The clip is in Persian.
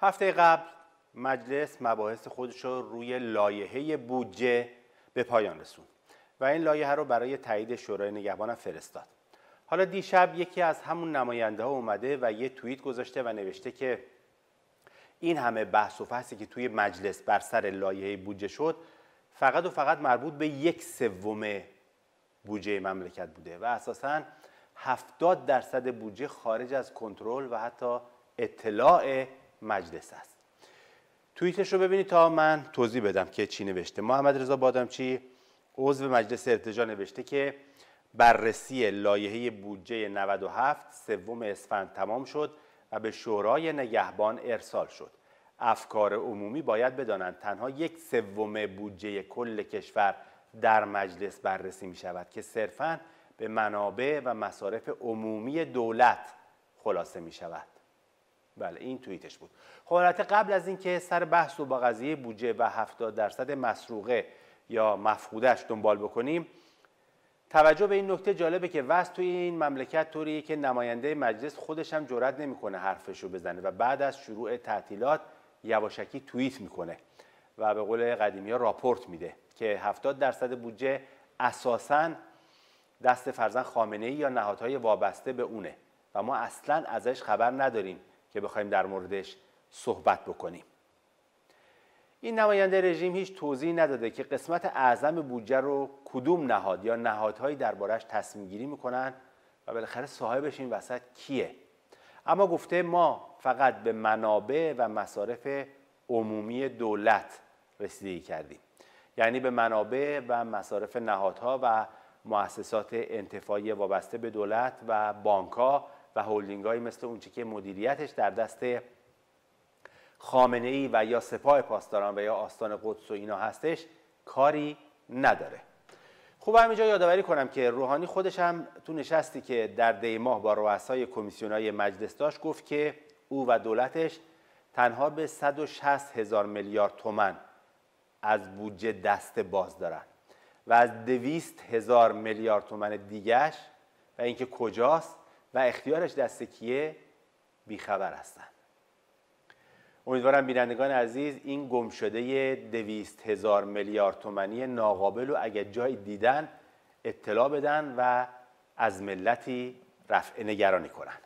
هفته قبل مجلس مباحث خودش رو روی لایحه بودجه به پایان رسوند و این لایحه رو برای تایید شورای نگهبان فرستاد حالا دیشب یکی از همون نماینده ها اومده و یه توییت گذاشته و نوشته که این همه بحث و فحصی که توی مجلس بر سر لایحه بودجه شد فقط و فقط مربوط به یک سوم بودجه مملکت بوده و اساسا 70 درصد بودجه خارج از کنترل و حتی اطلاع مجلس است توییتش رو ببینید تا من توضیح بدم که چی نوشته محمد رضا بادمچی عضو مجلس ارتجا نوشته که بررسی لایحه بودجه 97 سوم اسفند تمام شد و به شورای نگهبان ارسال شد افکار عمومی باید بدانند تنها یک سوم بودجه کل کشور در مجلس بررسی می شود که صرفا به منابع و مصارف عمومی دولت خلاصه می شود بله این توییتش بود خب، البته قبل از اینکه سر بحث و با قضیه بودجه و 70 درصد مسروقه یا مفقودش دنبال بکنیم توجه به این نکته جالبه که وست توی این مملکت طوریه که نماینده مجلس خودش هم جرئت نمیکنه حرفش رو بزنه و بعد از شروع تعطیلات یواشکی توییت میکنه و به قول قدیمی ها راپورت میده که 70 درصد بودجه اساسا دست فرزن خامنه ای یا نهادهای وابسته به اونه و ما اصلا ازش خبر نداریم که بخوایم در موردش صحبت بکنیم این نماینده رژیم هیچ توضیحی نداده که قسمت اعظم بودجه رو کدوم نهاد یا نهادهایی دربارش تصمیم گیری میکنن و بالاخره صاحبش این وسط کیه اما گفته ما فقط به منابع و مصارف عمومی دولت رسیدگی کردیم یعنی به منابع و مصارف نهادها و مؤسسات انتفاعی وابسته به دولت و بانکها و هولدینگ هایی مثل اونچه که مدیریتش در دست خامنه ای و یا سپاه پاسداران و یا آستان قدس و اینا هستش کاری نداره خوب همینجا یادآوری کنم که روحانی خودش هم تو نشستی که در ماه با رؤسای کمیسیونای مجلس داشت گفت که او و دولتش تنها به 160 هزار میلیارد تومن از بودجه دست باز دارن و از 200 هزار میلیارد تومن دیگش و اینکه کجاست و اختیارش دست کیه بیخبر هستن امیدوارم بینندگان عزیز این گم شده دویست هزار میلیارد تومنی ناقابل رو اگر جایی دیدن اطلاع بدن و از ملتی رفع نگرانی کنن